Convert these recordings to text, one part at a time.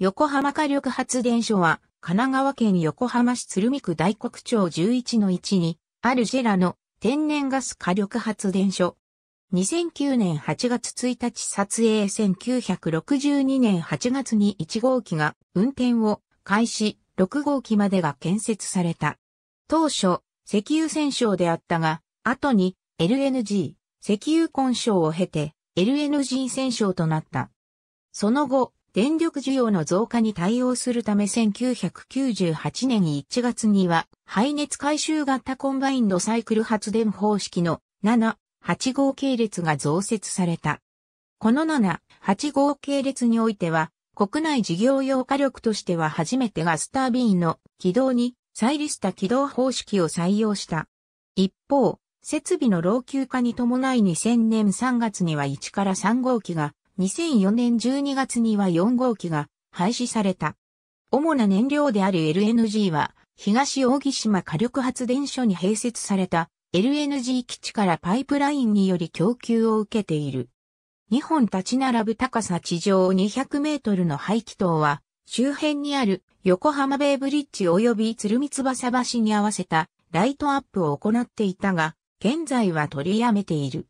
横浜火力発電所は、神奈川県横浜市鶴見区大国町11の1に、あるジェラの天然ガス火力発電所。2009年8月1日撮影1962年8月に1号機が運転を開始、6号機までが建設された。当初、石油戦勝であったが、後に LNG、石油根焼を経て LNG 戦勝となった。その後、電力需要の増加に対応するため1998年1月には排熱回収型コンバインドサイクル発電方式の7、8号系列が増設された。この7、8号系列においては国内事業用火力としては初めてガスタービンの軌道に再リスタ軌道方式を採用した。一方、設備の老朽化に伴い2000年3月には1から3号機が2004年12月には4号機が廃止された。主な燃料である LNG は、東大木島火力発電所に併設された LNG 基地からパイプラインにより供給を受けている。2本立ち並ぶ高さ地上200メートルの排気塔は、周辺にある横浜ベイブリッジ及び鶴見翼橋に合わせたライトアップを行っていたが、現在は取りやめている。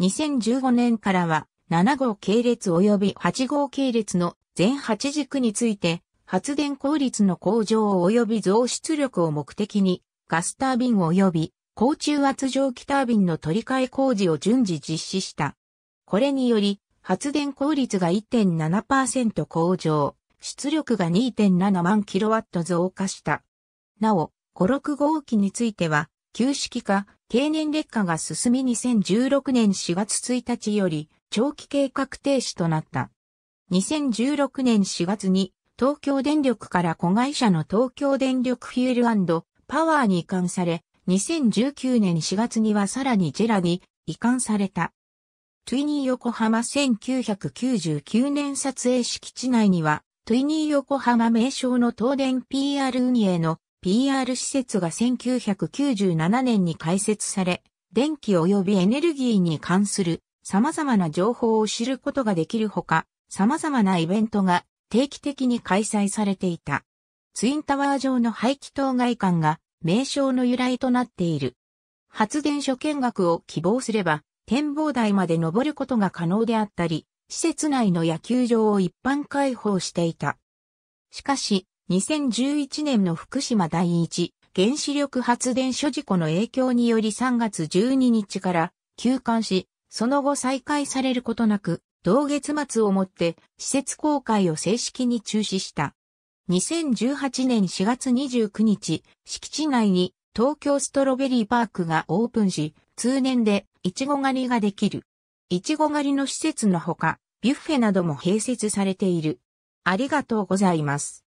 2015年からは7号系列及び8号系列の全8軸について、発電効率の向上及び増出力を目的に、ガスタービン及び高中圧蒸気タービンの取り替え工事を順次実施した。これにより、発電効率が1.7%向上、出力が2.7万キロワット増加した。なお、5、6号機については、旧式化、経年劣化が進み2016年4月1日より、長期計画停止となった。2016年4月に東京電力から子会社の東京電力フュールパワーに移管され、2019年4月にはさらにジェラに移管された。トゥイニー横浜1999年撮影敷地内には、トゥイニー横浜名称の東電 PR 運営の PR 施設が1997年に開設され、電気及びエネルギーに関する様々な情報を知ることができるほか、様々なイベントが定期的に開催されていた。ツインタワー上の排気当外館が名称の由来となっている。発電所見学を希望すれば、展望台まで登ることが可能であったり、施設内の野球場を一般開放していた。しかし、2011年の福島第一原子力発電所事故の影響により3月12日から休館し、その後再開されることなく、同月末をもって施設公開を正式に中止した。2018年4月29日、敷地内に東京ストロベリーパークがオープンし、通年でイチゴ狩りができる。イチゴ狩りの施設のほか、ビュッフェなども併設されている。ありがとうございます。